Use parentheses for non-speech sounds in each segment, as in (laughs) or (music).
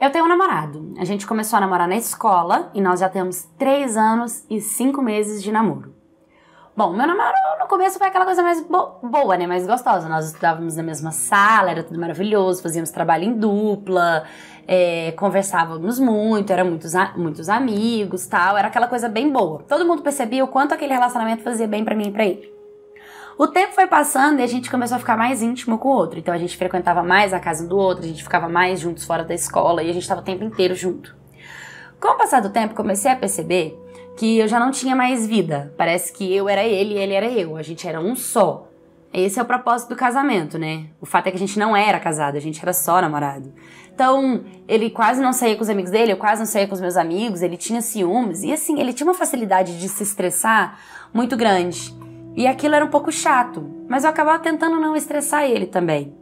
Eu tenho um namorado. A gente começou a namorar na escola e nós já temos 3 anos e 5 meses de namoro. Bom, meu namoro no começo foi aquela coisa mais bo boa, né? Mais gostosa. Nós estudávamos na mesma sala, era tudo maravilhoso, fazíamos trabalho em dupla, é, conversávamos muito, eram muitos, muitos amigos tal. Era aquela coisa bem boa. Todo mundo percebia o quanto aquele relacionamento fazia bem para mim e pra ele. O tempo foi passando e a gente começou a ficar mais íntimo com o outro. Então a gente frequentava mais a casa do outro, a gente ficava mais juntos fora da escola e a gente estava o tempo inteiro junto. Com o passar do tempo, comecei a perceber que eu já não tinha mais vida. Parece que eu era ele e ele era eu. A gente era um só. Esse é o propósito do casamento, né? O fato é que a gente não era casado, a gente era só namorado. Então, ele quase não saía com os amigos dele, eu quase não saía com os meus amigos, ele tinha ciúmes, e assim, ele tinha uma facilidade de se estressar muito grande. E aquilo era um pouco chato, mas eu acabava tentando não estressar ele também.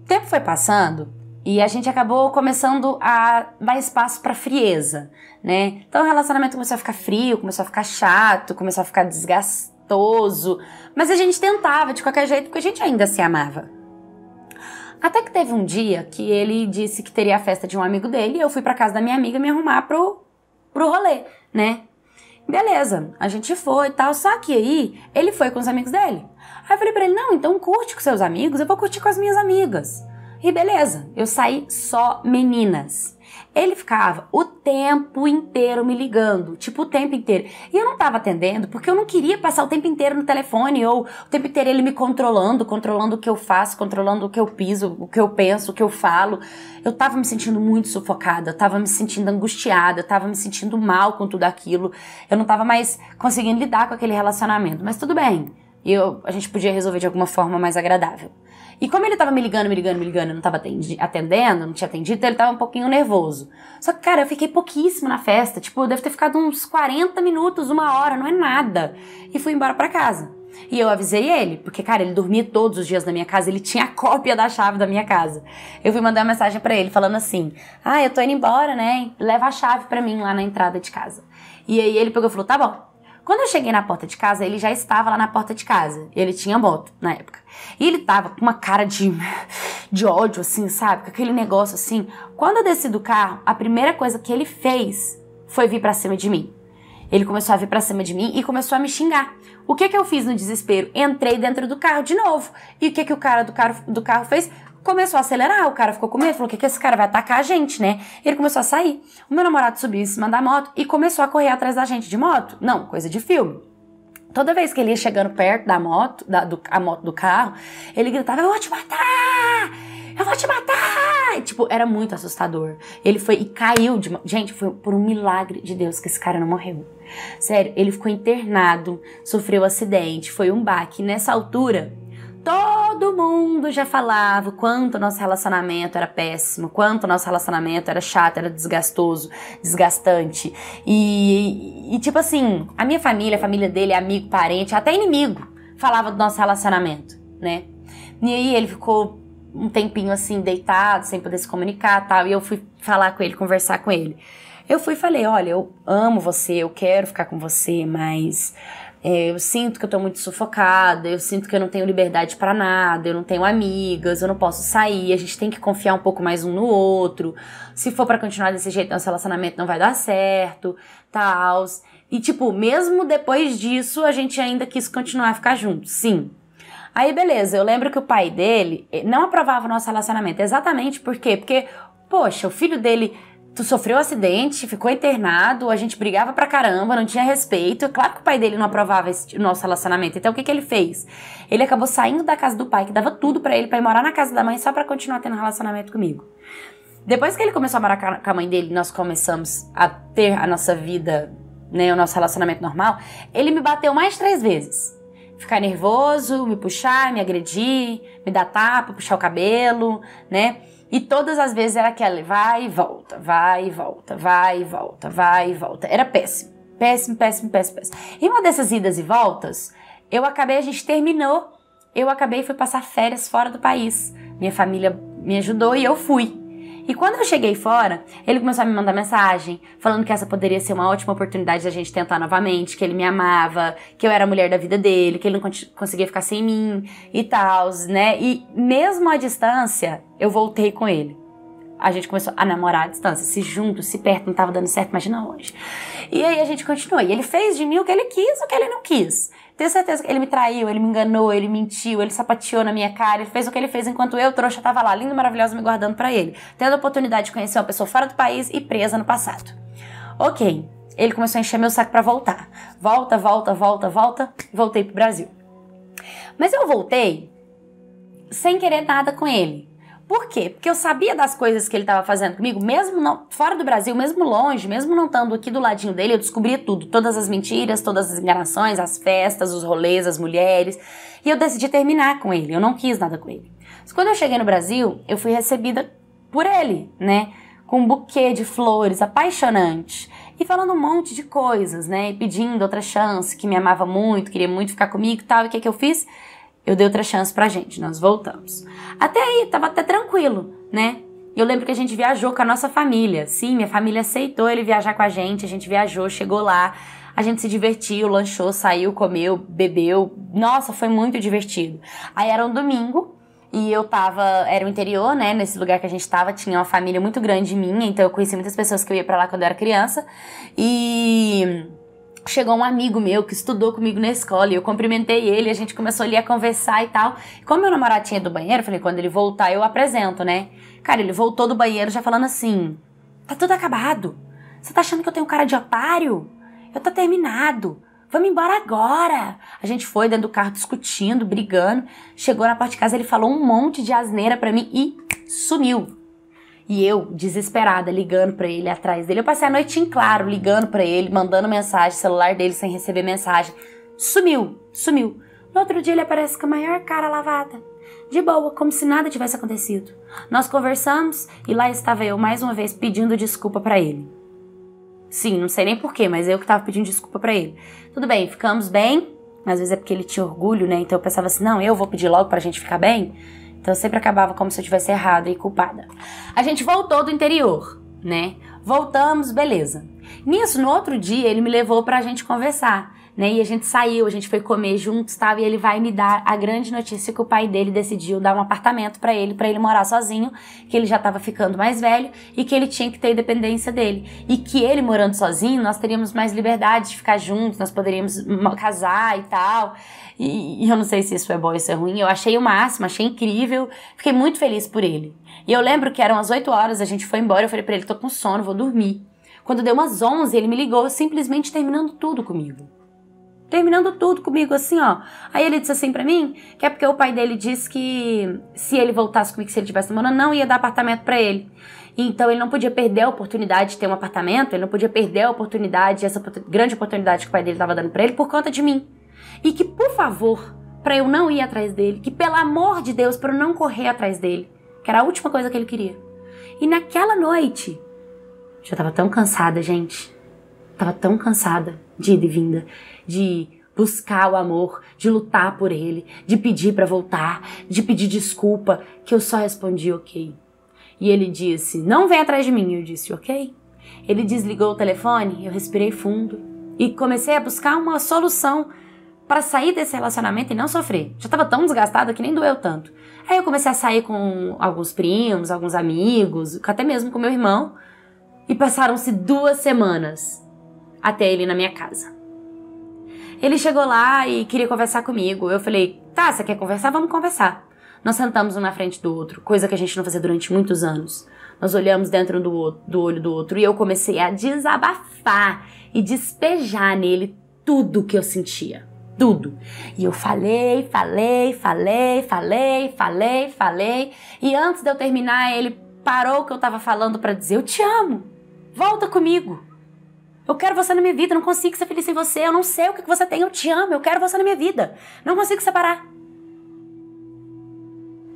O tempo foi passando e a gente acabou começando a dar espaço para frieza, né? Então o relacionamento começou a ficar frio, começou a ficar chato, começou a ficar desgastoso, mas a gente tentava de qualquer jeito porque a gente ainda se amava. Até que teve um dia que ele disse que teria a festa de um amigo dele e eu fui para casa da minha amiga me arrumar pro pro rolê, né? Beleza, a gente foi e tal, só que aí ele foi com os amigos dele. Aí eu falei pra ele: não, então curte com seus amigos, eu vou curtir com as minhas amigas. E beleza, eu saí só meninas. Ele ficava o tempo inteiro me ligando, tipo o tempo inteiro. E eu não tava atendendo porque eu não queria passar o tempo inteiro no telefone ou o tempo inteiro ele me controlando, controlando o que eu faço, controlando o que eu piso, o que eu penso, o que eu falo. Eu tava me sentindo muito sufocada, eu tava me sentindo angustiada, eu tava me sentindo mal com tudo aquilo. Eu não tava mais conseguindo lidar com aquele relacionamento, mas tudo bem. Eu, a gente podia resolver de alguma forma mais agradável. E como ele tava me ligando, me ligando, me ligando, eu não tava atendendo, não tinha atendido, então ele tava um pouquinho nervoso. Só que, cara, eu fiquei pouquíssimo na festa. Tipo, eu devo ter ficado uns 40 minutos, uma hora, não é nada. E fui embora para casa. E eu avisei ele, porque, cara, ele dormia todos os dias na minha casa, ele tinha a (laughs) cópia da chave da minha casa. Eu fui mandar uma mensagem para ele falando assim: Ah, eu tô indo embora, né? Leva a chave para mim lá na entrada de casa. E aí ele pegou e falou: Tá bom. Quando eu cheguei na porta de casa, ele já estava lá na porta de casa. Ele tinha moto na época. E ele tava com uma cara de, de ódio, assim, sabe? Com aquele negócio assim. Quando eu desci do carro, a primeira coisa que ele fez foi vir para cima de mim. Ele começou a vir para cima de mim e começou a me xingar. O que que eu fiz no desespero? Entrei dentro do carro de novo. E o que que o cara do carro, do carro fez? começou a acelerar, o cara ficou com medo, falou: o que, que esse cara vai atacar a gente, né? E ele começou a sair. O meu namorado subiu em cima da moto e começou a correr atrás da gente de moto. Não, coisa de filme. Toda vez que ele ia chegando perto da moto, da, do, a moto do carro, ele gritava: Eu vou te matar! Eu vou te matar! E, tipo, era muito assustador. Ele foi e caiu de. Gente, foi por um milagre de Deus que esse cara não morreu. Sério, ele ficou internado, sofreu um acidente, foi um baque. Nessa altura, Todo mundo já falava o quanto nosso relacionamento era péssimo, quanto nosso relacionamento era chato, era desgastoso, desgastante. E, e, tipo assim, a minha família, a família dele, amigo, parente, até inimigo, falava do nosso relacionamento, né? E aí ele ficou um tempinho assim, deitado, sem poder se comunicar tal. E eu fui falar com ele, conversar com ele. Eu fui e falei: Olha, eu amo você, eu quero ficar com você, mas é, eu sinto que eu tô muito sufocada, eu sinto que eu não tenho liberdade para nada, eu não tenho amigas, eu não posso sair, a gente tem que confiar um pouco mais um no outro. Se for para continuar desse jeito, nosso relacionamento não vai dar certo, tal. E tipo, mesmo depois disso, a gente ainda quis continuar a ficar junto, sim. Aí beleza, eu lembro que o pai dele eh, não aprovava o nosso relacionamento, exatamente por quê? Porque, poxa, o filho dele tu sofreu um acidente, ficou internado, a gente brigava pra caramba, não tinha respeito. Claro que o pai dele não aprovava esse, o nosso relacionamento. Então o que, que ele fez? Ele acabou saindo da casa do pai, que dava tudo para ele, pra ir morar na casa da mãe só pra continuar tendo relacionamento comigo. Depois que ele começou a morar com a mãe dele, nós começamos a ter a nossa vida, né, o nosso relacionamento normal. Ele me bateu mais três vezes. Ficar nervoso, me puxar, me agredir, me dar tapa, puxar o cabelo, né? E todas as vezes era aquela, vai e volta, vai e volta, vai e volta, vai e volta. Era péssimo, péssimo, péssimo, péssimo, péssimo. em uma dessas idas e voltas, eu acabei, a gente terminou, eu acabei e fui passar férias fora do país. Minha família me ajudou e eu fui. E quando eu cheguei fora, ele começou a me mandar mensagem, falando que essa poderia ser uma ótima oportunidade da gente tentar novamente, que ele me amava, que eu era a mulher da vida dele, que ele não conseguia ficar sem mim e tal, né? E mesmo à distância, eu voltei com ele. A gente começou a namorar à distância, se junto, se perto, não tava dando certo, imagina hoje. E aí a gente continuou. E ele fez de mim o que ele quis, o que ele não quis. Tenho certeza que ele me traiu, ele me enganou, ele mentiu, ele sapateou na minha cara, ele fez o que ele fez enquanto eu, trouxa, tava lá, linda, maravilhosa, me guardando para ele, tendo a oportunidade de conhecer uma pessoa fora do país e presa no passado. Ok, ele começou a encher meu saco para voltar. Volta, volta, volta, volta, voltei pro Brasil. Mas eu voltei sem querer nada com ele. Por quê? Porque eu sabia das coisas que ele estava fazendo comigo, mesmo não, fora do Brasil, mesmo longe, mesmo não estando aqui do ladinho dele, eu descobria tudo. Todas as mentiras, todas as enganações, as festas, os rolês, as mulheres. E eu decidi terminar com ele. Eu não quis nada com ele. Mas quando eu cheguei no Brasil, eu fui recebida por ele, né? Com um buquê de flores apaixonante. E falando um monte de coisas, né? E pedindo outra chance, que me amava muito, queria muito ficar comigo e tal. E o que, que eu fiz? Eu dei outra chance pra gente, nós voltamos. Até aí, tava até tranquilo, né? Eu lembro que a gente viajou com a nossa família. Sim, minha família aceitou ele viajar com a gente, a gente viajou, chegou lá, a gente se divertiu, lanchou, saiu, comeu, bebeu. Nossa, foi muito divertido. Aí era um domingo, e eu tava, era o interior, né? Nesse lugar que a gente tava, tinha uma família muito grande minha, então eu conheci muitas pessoas que eu ia para lá quando eu era criança. E chegou um amigo meu que estudou comigo na escola e eu cumprimentei ele, a gente começou ali a conversar e tal. como meu namorado tinha do banheiro, eu falei, quando ele voltar eu apresento, né? Cara, ele voltou do banheiro já falando assim: "Tá tudo acabado. Você tá achando que eu tenho cara de otário? Eu tô terminado. Vamos embora agora. A gente foi dentro do carro discutindo, brigando. Chegou na parte de casa, ele falou um monte de asneira pra mim e sumiu. E eu, desesperada, ligando para ele atrás dele. Eu passei a noite em claro, ligando para ele, mandando mensagem, celular dele sem receber mensagem. Sumiu, sumiu. No outro dia ele aparece com a maior cara lavada. De boa, como se nada tivesse acontecido. Nós conversamos e lá estava eu mais uma vez pedindo desculpa para ele. Sim, não sei nem porquê, mas eu que estava pedindo desculpa para ele. Tudo bem, ficamos bem. Às vezes é porque ele tinha orgulho, né? Então eu pensava assim: não, eu vou pedir logo pra gente ficar bem. Então eu sempre acabava como se eu tivesse errado e culpada. A gente voltou do interior, né? Voltamos, beleza. Nisso, no outro dia, ele me levou pra gente conversar né? E a gente saiu, a gente foi comer juntos, tal, e ele vai me dar a grande notícia que o pai dele decidiu dar um apartamento para ele, para ele morar sozinho, que ele já estava ficando mais velho e que ele tinha que ter independência dele. E que ele morando sozinho, nós teríamos mais liberdade de ficar juntos, nós poderíamos casar e tal. E, e eu não sei se isso é bom ou se é ruim. Eu achei o máximo, achei incrível. Fiquei muito feliz por ele. E eu lembro que eram as 8 horas, a gente foi embora, eu falei para ele, tô com sono, vou dormir. Quando deu umas 11, ele me ligou simplesmente terminando tudo comigo terminando tudo comigo, assim, ó. Aí ele disse assim para mim, que é porque o pai dele disse que se ele voltasse comigo, se ele tivesse morando, não ia dar apartamento para ele. Então ele não podia perder a oportunidade de ter um apartamento, ele não podia perder a oportunidade, essa grande oportunidade que o pai dele estava dando para ele por conta de mim. E que, por favor, para eu não ir atrás dele, que pelo amor de Deus, para eu não correr atrás dele, que era a última coisa que ele queria. E naquela noite, já tava tão cansada, gente. Tava tão cansada de ida e vinda de buscar o amor, de lutar por ele, de pedir para voltar, de pedir desculpa, que eu só respondi ok. E ele disse: "Não vem atrás de mim". Eu disse: "OK". Ele desligou o telefone, eu respirei fundo e comecei a buscar uma solução para sair desse relacionamento e não sofrer. Já estava tão desgastada que nem doeu tanto. Aí eu comecei a sair com alguns primos, alguns amigos, até mesmo com meu irmão. E passaram-se duas semanas até ele na minha casa. Ele chegou lá e queria conversar comigo. Eu falei, tá, você quer conversar? Vamos conversar. Nós sentamos um na frente do outro, coisa que a gente não fazia durante muitos anos. Nós olhamos dentro do, do olho do outro e eu comecei a desabafar e despejar nele tudo que eu sentia. Tudo. E eu falei, falei, falei, falei, falei, falei. E antes de eu terminar, ele parou o que eu tava falando para dizer: Eu te amo, volta comigo. Eu quero você na minha vida, não consigo ser feliz sem você, eu não sei o que você tem, eu te amo, eu quero você na minha vida. Não consigo separar.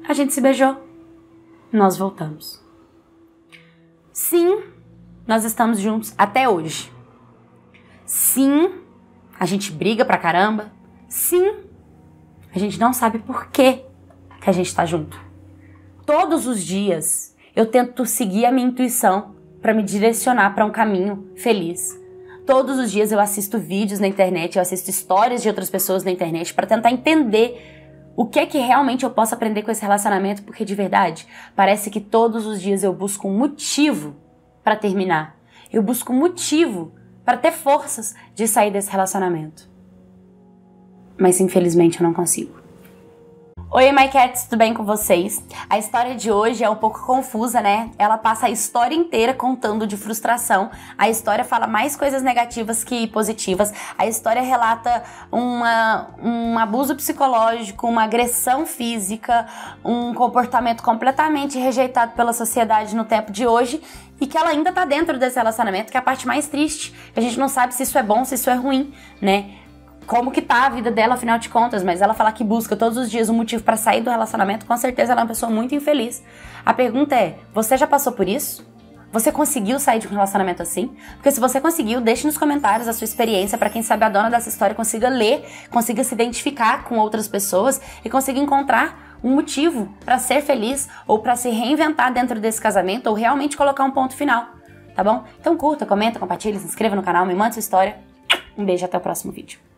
A gente se beijou. Nós voltamos. Sim, nós estamos juntos até hoje. Sim, a gente briga pra caramba. Sim, a gente não sabe por que que a gente tá junto. Todos os dias eu tento seguir a minha intuição para me direcionar para um caminho feliz. Todos os dias eu assisto vídeos na internet, eu assisto histórias de outras pessoas na internet para tentar entender o que é que realmente eu posso aprender com esse relacionamento, porque de verdade, parece que todos os dias eu busco um motivo para terminar. Eu busco um motivo para ter forças de sair desse relacionamento. Mas infelizmente eu não consigo. Oi, My Cats, tudo bem com vocês? A história de hoje é um pouco confusa, né? Ela passa a história inteira contando de frustração. A história fala mais coisas negativas que positivas. A história relata uma, um abuso psicológico, uma agressão física, um comportamento completamente rejeitado pela sociedade no tempo de hoje e que ela ainda tá dentro desse relacionamento, que é a parte mais triste. A gente não sabe se isso é bom, se isso é ruim, né? como que tá a vida dela, afinal de contas, mas ela falar que busca todos os dias um motivo para sair do relacionamento, com certeza ela é uma pessoa muito infeliz. A pergunta é: você já passou por isso? Você conseguiu sair de um relacionamento assim? Porque se você conseguiu, deixe nos comentários a sua experiência para quem sabe a dona dessa história consiga ler, consiga se identificar com outras pessoas e consiga encontrar um motivo para ser feliz ou para se reinventar dentro desse casamento ou realmente colocar um ponto final, tá bom? Então curta, comenta, compartilha, se inscreva no canal, me manda sua história. Um beijo até o próximo vídeo.